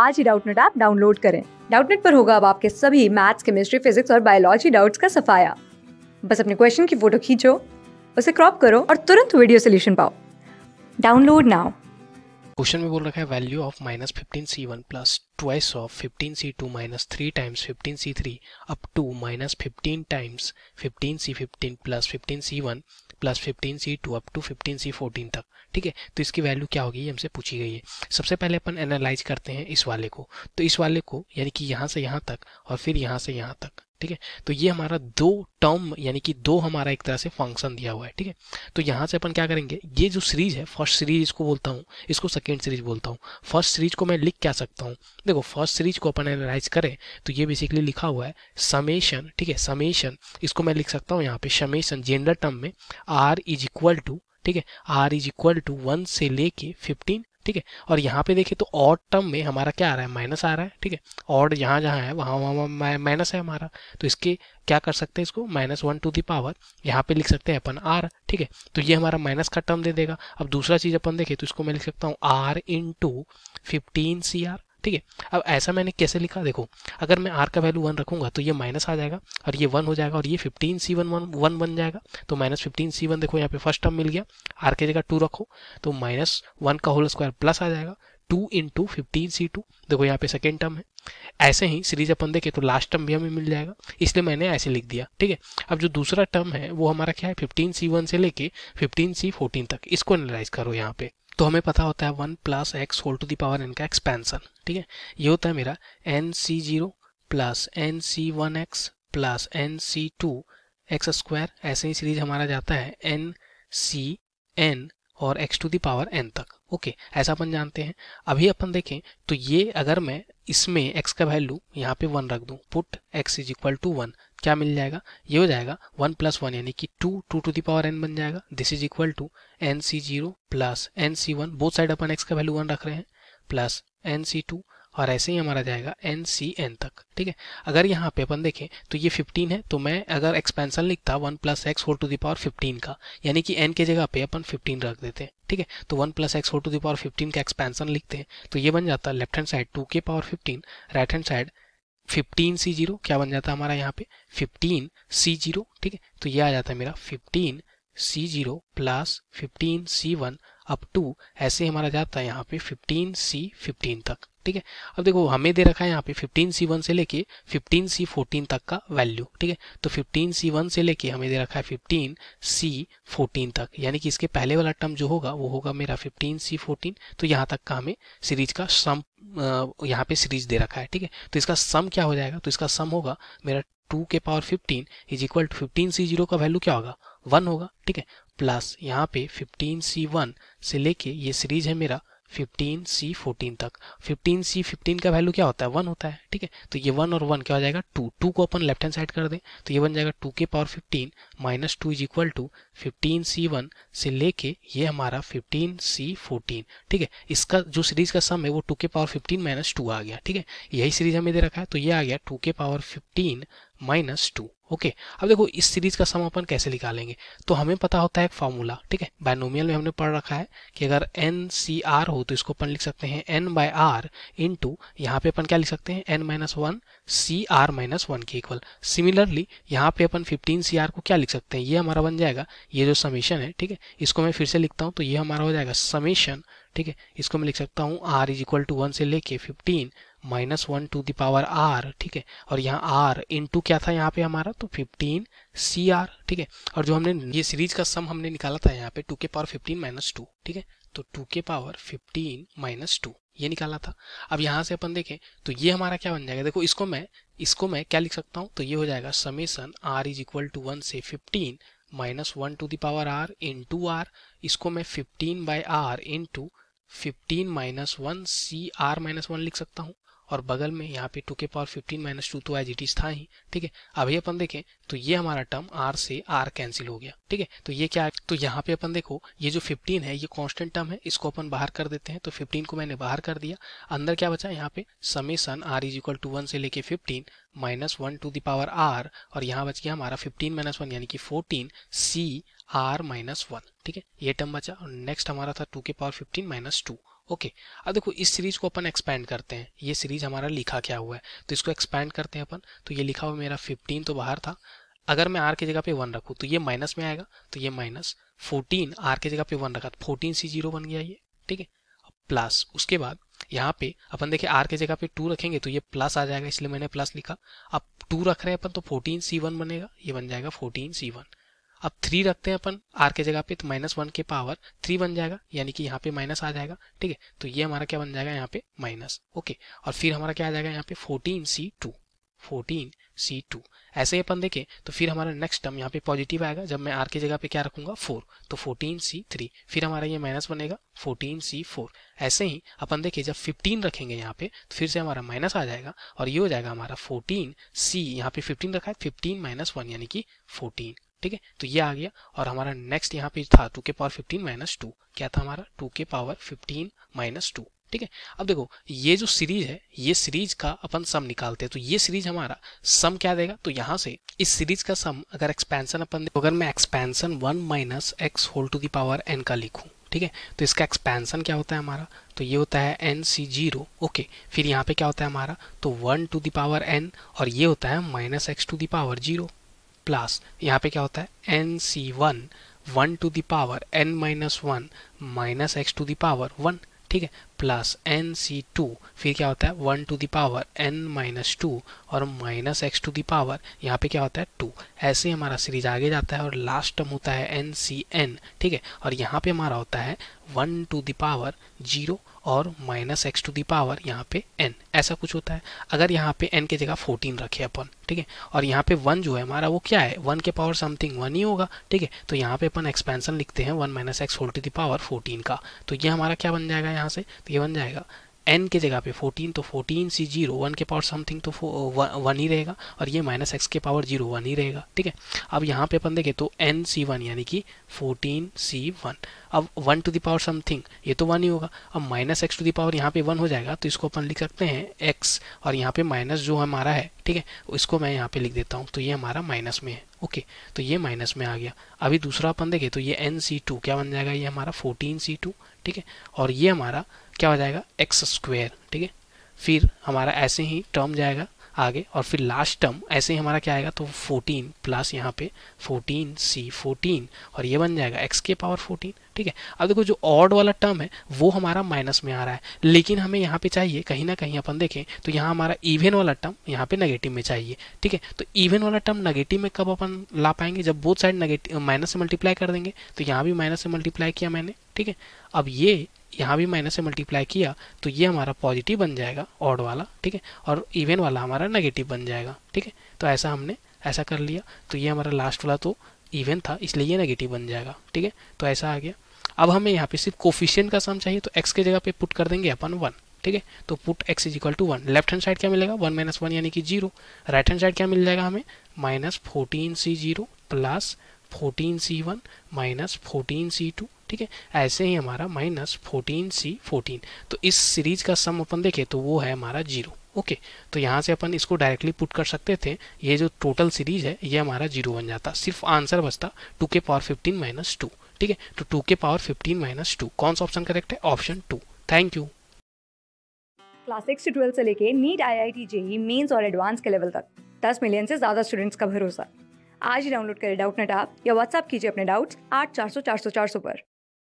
आज ही Doubtnut app download करें डाउटनेट पर होगा अब आपके सभी मैथ्स केमिस्ट्री फिजिक्स और बायोलॉजी डाउट्स का सफाया बस अपने क्वेश्चन की फोटो खींचो उसे क्रॉप करो और तुरंत वीडियो सोल्यूशन पाओ डाउनलोड नाउ क्वेश्चन में बोल रखा है value of minus fifteen C one plus twice of fifteen C two minus three times fifteen C three up to minus fifteen times fifteen C fifteen plus fifteen C one plus fifteen C two up to fifteen C fourteen तक ठीक है तो इसकी value क्या होगी ये हमसे पूछी गई है सबसे पहले अपन एनालाइज करते हैं इस वाले को तो इस वाले को यानी कि यहाँ से यहाँ तक और फिर यहाँ से यहाँ तक ठीक है तो ये हमारा दो टर्म यानी कि दो हमारा एक तरह से फंक्शन दिया हुआ है ठीक है तो यहाँ से अपन क्या करेंगे ये जो सीरीज है फर्स्ट सीरीज इसको बोलता हूँ इसको सेकेंड सीरीज बोलता हूँ फर्स्ट सीरीज को मैं लिख क्या सकता हूँ देखो फर्स्ट सीरीज को अपन एनालाइज करें तो ये बेसिकली लिखा हुआ है समेशन ठीक है समेशन इसको मैं लिख सकता हूँ यहाँ पे समेशन जेंडर टर्म में आर इज इक्वल टू ठीक है R is equal to one से लेके फिफ्टीन ठीक है और यहाँ पे देखिए तो ऑड टर्म में हमारा क्या आ रहा है माइनस आ रहा है ठीक है ऑड यहाँ जहाँ है वहाँ वहाँ माइनस है हमारा तो इसके क्या कर सकते हैं इसको minus one to the power यहाँ पे लिख सकते हैं अपन आर ठीक है तो ये हमारा माइनस का टर्म दे देगा अब दूसरा चीज़ अपन देखें तो इसको मैं लिख सकता हूँ R into fifteen C R ठीक है अब ऐसा मैंने कैसे लिखा देखो अगर मैं आर का वैल्यू वन रखूंगा तो ये माइनस आ जाएगा और ये वन हो जाएगा और ये fifteen C one one one बन जाएगा तो माइनस फिफ्टीन सी वन देखो यहाँ पे फर्स्ट टर्म मिल गया आर के जगह टू रखो तो माइनस वन का होल स्क्वायर प्लस आ जाएगा two into fifteen C two देखो यहाँ पे सेकेंड टर्म है ऐसे ही सीरीज अपन देखे तो लास्ट टर्म भी हमें मिल जाएगा इसलिए मैंने ऐसे लिख दिया ठीक है अब जो दूसरा टर्म है वो हमारा क्या है फिफ्टीन सी वन से लेके फिफ्टीन सी फोर्टीन तक इसको एनालाइज करो यहाँ पे तो हमें पता होता है one plus X whole to the power N का एक्सपेंसन ठीक है ये होता है मेरा N C zero plus N C one X plus N C two X square ऐसे ही सीरीज हमारा जाता है एन सी एन और एक्स टू दावर एन तक ओके ऐसा अपन जानते हैं अभी अपन देखें तो ये अगर मैं इसमें एक्स का वैल्यू यहाँ पे वन रख दूँ put x is equal to one क्या मिल जाएगा ये हो जाएगा वन प्लस वन यानी कि two two to the power N बन जाएगा this is equal to N C zero plus N C one both side अपन एक्स का वैल्यू वन रख रहे हैं प्लस एन सी टू और ऐसे ही हमारा जाएगा एन सी एन तक ठीक है अगर यहाँ पे अपन देखें तो ये 15 है तो मैं अगर एक्सपेंशन लिखता one plus X for to the power fifteen का यानी कि एन के जगह पे अपन 15 रख देते हैं ठीक है तो one plus X for to the power fifteen का एक्सपेंशन लिखते हैं तो ये बन जाता है लेफ्ट हैंड साइड टू के power fifteen right hand side fifteen C zero क्या बन जाता है हमारा यहाँ पे फिफ्टीन सी जीरो ठीक है तो ये आ जाता है मेरा fifteen C zero plus fifteen C one up to ऐसे हमारा जाता है यहाँ पे फिफ्टीन सी फिफ्टीन तक ठीक है अब देखो हमें दे रखा है यहाँ पे फिफ्टीन सी वन से लेके फिफ्टीन सी फोर्टीन तक का वैल्यू ठीक है तो फिफ्टीन सी वन से लेके हमें दे रखा है फिफ्टीन सी फोर्टीन तक यानी कि इसके पहले वाला टर्म जो होगा वो होगा मेरा फिफ्टीन सी फोर्टीन तो यहाँ तक का हमें सीरीज का सम यहाँ पे सीरीज दे रखा है ठीक है तो इसका सम क्या हो जाएगा तो इसका सम होगा मेरा टू के power fifteen is equal to fifteen C zero का वैल्यू क्या होगा वन होगा ठीक है प्लस यहाँ पे फिफ्टीन सी वन से लेके ये सीरीज है मेरा फिफ्टीन सी फोर्टीन तक फिफ्टीन सी फिफ्टीन का वैल्यू क्या होता है वन होता है ठीक है तो ये वन और वन क्या हो जाएगा टू टू को अपन लेफ्ट हैंड साइड कर दें तो ये बन जाएगा टू के power fifteen minus two is equal to fifteen C one से लेके ये हमारा फिफ्टीन सी फोर्टीन ठीक है इसका जो सीरीज का सम है वो टू के पावर फिफ्टीन माइनस टू आ गया ठीक है यही सीरीज हमें दे रखा है तो ये आ गया टू के power fifteen minus two okay अब देखो इस सीरीज का सम अपन कैसे निकालेंगे तो हमें पता होता है एक फार्मूला ठीक है बायनोमियल में हमने पढ़ रखा है कि अगर एन सी आर हो तो इसको अपन लिख सकते हैं n by r into यहाँ पे अपन क्या लिख सकते हैं n minus one C r minus one के इक्वल सिमिलरली यहाँ पे अपन फिफ्टीन सी आर को क्या लिख सकते हैं ये हमारा बन जाएगा ये जो समेशन है ठीक है इसको मैं फिर से लिखता हूँ तो ये हमारा हो जाएगा समेशन ठीक है इसको मैं लिख सकता हूँ r is equal to one से लेके fifteen minus one to the power r ठीक है और यहाँ आर इन टू क्या था यहाँ पे हमारा तो फिफ्टीन सी आर ठीक है और जो हमने ये सीरीज का सम हमने निकाला था यहाँ पे टू के पावर फिफ्टीन माइनस टू ठीक है तो टू के पावर फिफ्टीन माइनस टू ये निकाला था अब यहाँ से अपन देखें तो ये हमारा क्या बन जाएगा देखो इसको मैं इसको मैं क्या लिख सकता हूँ तो ये हो जाएगा summation r is equal to one से fifteen minus one to the power r into r इसको मैं fifteen by r into fifteen minus one C r minus one लिख सकता हूँ और बगल में यहाँ पे टू के पावर फिफ्टीन माइनस टू तो एज इट इज था ही ठीक है अभी अपन देखें तो ये हमारा टर्म आर से आर कैंसिल हो गया ठीक है तो ये क्या है? तो यहाँ पे अपन देखो ये जो फिफ्टीन है ये कॉन्स्टेंट टर्म है इसको अपन बाहर कर देते हैं तो फिफ्टीन को मैंने बाहर कर दिया अंदर क्या बचा यहाँ पे summation r is equal to one से लेके fifteen minus one to the power r और यहाँ बच गया हमारा फिफ्टीन माइनस वन यानी कि fourteen C r minus one ठीक है ये टर्म बचा और नेक्स्ट हमारा था टू के power fifteen minus two okay अब देखो इस सीरीज को अपन एक्सपेंड करते हैं ये सीरीज हमारा लिखा क्या हुआ है तो इसको एक्सपेंड करते हैं अपन तो ये लिखा हुआ मेरा फिफ्टीन तो बाहर था अगर मैं आर की जगह पे वन रखू तो ये माइनस में आएगा तो ये माइनस फोर्टीन आर की जगह पे वन रखा फोर्टीन सी जीरो बन गया ये ठीक है प्लस उसके बाद यहाँ पे अपन देखिए आर की जगह पे टू रखेंगे तो ये प्लस आ जाएगा इसलिए मैंने प्लस लिखा अब टू रख रहे हैं अपन तो फोर्टीन सी वन बनेगा ये बन जाएगा फोर्टीन सी वन अब थ्री रखते हैं अपन आर के जगह पे तो माइनस वन के पावर थ्री बन जाएगा यानी कि यहाँ पे माइनस आ जाएगा ठीक है तो ये हमारा क्या बन जाएगा यहाँ पे माइनस ओके और फिर हमारा क्या आ जाएगा यहाँ पे fourteen C two fourteen C two ऐसे ही अपन देखें तो फिर हमारा नेक्स्ट टर्म यहाँ पे पॉजिटिव आएगा जब मैं आर की जगह पे क्या रखूंगा फोर तो फोर्टीन सी थ्री फिर हमारा ये माइनस बनेगा फोर्टीन सी फोर ऐसे ही अपन देखें जब फिफ्टीन रखेंगे यहाँ पे तो फिर से हमारा माइनस आ जाएगा और ये हो जाएगा हमारा फोर्टीन सी यहाँ पे फिफ्टीन रखा है फिफ्टीन माइनस वन यानी कि फोर्टीन ठीक है तो ये आ गया और हमारा नेक्स्ट यहाँ पे था टू के पावर फिफ्टीन माइनस टू क्या था हमारा टू के पावर फिफ्टीन माइनस टू ठीक है अब देखो ये जो सीरीज है ये सीरीज का अपन सम निकालते हैं तो ये सीरीज हमारा सम क्या देगा तो यहाँ से इस सीरीज का सम अगर एक्सपेंशन अपन अगर मैं expansion one minus x whole to the power N का लिखू ठीक है तो इसका एक्सपेंशन क्या होता है हमारा तो ये होता है एन सी जीरो ओके फिर यहाँ पे क्या होता है हमारा तो वन टू दावर एन और ये होता है minus x to the power zero plus यहाँ पे क्या होता है N C one one to the power n minus one minus x to the power one ठीक है प्लस एन सी टू फिर क्या होता है one to the power n minus two और माइनस एक्स टू दावर यहाँ पे क्या होता है टू ऐसे हमारा सीरीज आगे जाता है और लास्ट टर्म होता है एन सी एन ठीक है और यहाँ पे हमारा होता है वन टू दावर जीरो और माइनस एक्स टू दावर यहाँ पे एन ऐसा कुछ होता है अगर यहाँ पे एन की जगह फोर्टीन रखे अपन ठीक है और यहाँ पे वन जो है हमारा वो क्या है वन के पावर समथिंग वन ही होगा ठीक है तो यहाँ पे अपन एक्सपेंसन लिखते हैं one minus x whole to the power fourteen का तो ये हमारा क्या बन जाएगा यहाँ से तो ये बन जाएगा एन के जगह पे 14 तो 14 सी जीरो वन के पावर समथिंग तो वन uh, ही रहेगा और ये माइनस एक्स के पावर जीरो वन ही रहेगा ठीक है अब यहाँ पे अपन देखें तो एन सी वन यानी कि 14 सी वन अब वन टू दावर समथिंग ये तो वन ही होगा अब माइनस एक्स टू दावर यहाँ पे वन हो जाएगा तो इसको अपन लिख सकते हैं एक्स और यहाँ पे माइनस जो हमारा है ठीक है इसको मैं यहाँ पे लिख देता हूँ तो ये हमारा माइनस में है ओके तो ये माइनस में आ गया अभी दूसरा अपन देखें तो ये एन सी टू क्या बन जाएगा ये हमारा फोर्टीन सी टू ठीक है और ये हमारा क्या हो जाएगा एक्स स्क्वेयर ठीक है फिर हमारा ऐसे ही टर्म जाएगा आगे और फिर लास्ट टर्म ऐसे ही हमारा क्या आएगा तो 14 प्लस यहाँ पे 14 सी 14 और ये बन जाएगा एक्स के पावर 14 ठीक है अब देखो जो ऑड वाला टर्म है वो हमारा माइनस में आ रहा है लेकिन हमें यहाँ पे चाहिए कहीं ना कहीं अपन देखें तो यहाँ हमारा इवेन वाला टर्म यहाँ पे नेगेटिव में चाहिए ठीक है तो इवेन वाला टर्म नेगेटिव में कब अपन ला पाएंगे जब बोथ साइड नेगेटिव माइनस से मल्टीप्लाई कर देंगे तो यहाँ भी माइनस से मल्टीप्लाई किया मैंने ठीक है अब ये यहाँ भी माइनस से मल्टीप्लाई किया तो ये हमारा पॉजिटिव बन जाएगा ऑड वाला ठीक है और इवेन वाला हमारा नेगेटिव बन जाएगा ठीक है तो ऐसा हमने ऐसा कर लिया तो ये हमारा लास्ट वाला तो इवेन था इसलिए ये नेगेटिव बन जाएगा ठीक है तो ऐसा आ गया अब हमें यहाँ पे सिर्फ कोफिशियंट का सम चाहिए तो एक्स के जगह पे पुट कर देंगे अपन वन ठीक है तो put x is equal to one left hand side क्या मिलेगा वन माइनस वन यानी कि जीरो राइट हैंड साइड क्या मिल जाएगा हमें minus fourteen C zero plus fourteen C one minus fourteen C two ठीक है ऐसे ही हमारा माइनस फोर्टीन सी फोर्टीन तो इस सीरीज का सम अपन देखें तो वो है हमारा जीरो ओके okay, तो यहाँ से अपन इसको डायरेक्टली पुट कर सकते थे ये जो टोटल सीरीज है ये हमारा जीरो बन जाता सिर्फ आंसर बचता टू के पावर फिफ्टीन माइनस टू ठीक है तो टू के पावर फिफ्टीन माइनस टू कौन सा ऑप्शन करेक्ट है option two thank you class six से ट्वेल्थ से लेके NEET I I T JEE mains और एडवांस के लेवल तक दस मिलियन से ज़्यादा स्टूडेंट्स का भरोसा आज ही डाउनलोड करें डाउट नेट आप या व्हाट्सअप कीजिए अपने डाउट्स आठ चार सौ चार सौ चार सौ पर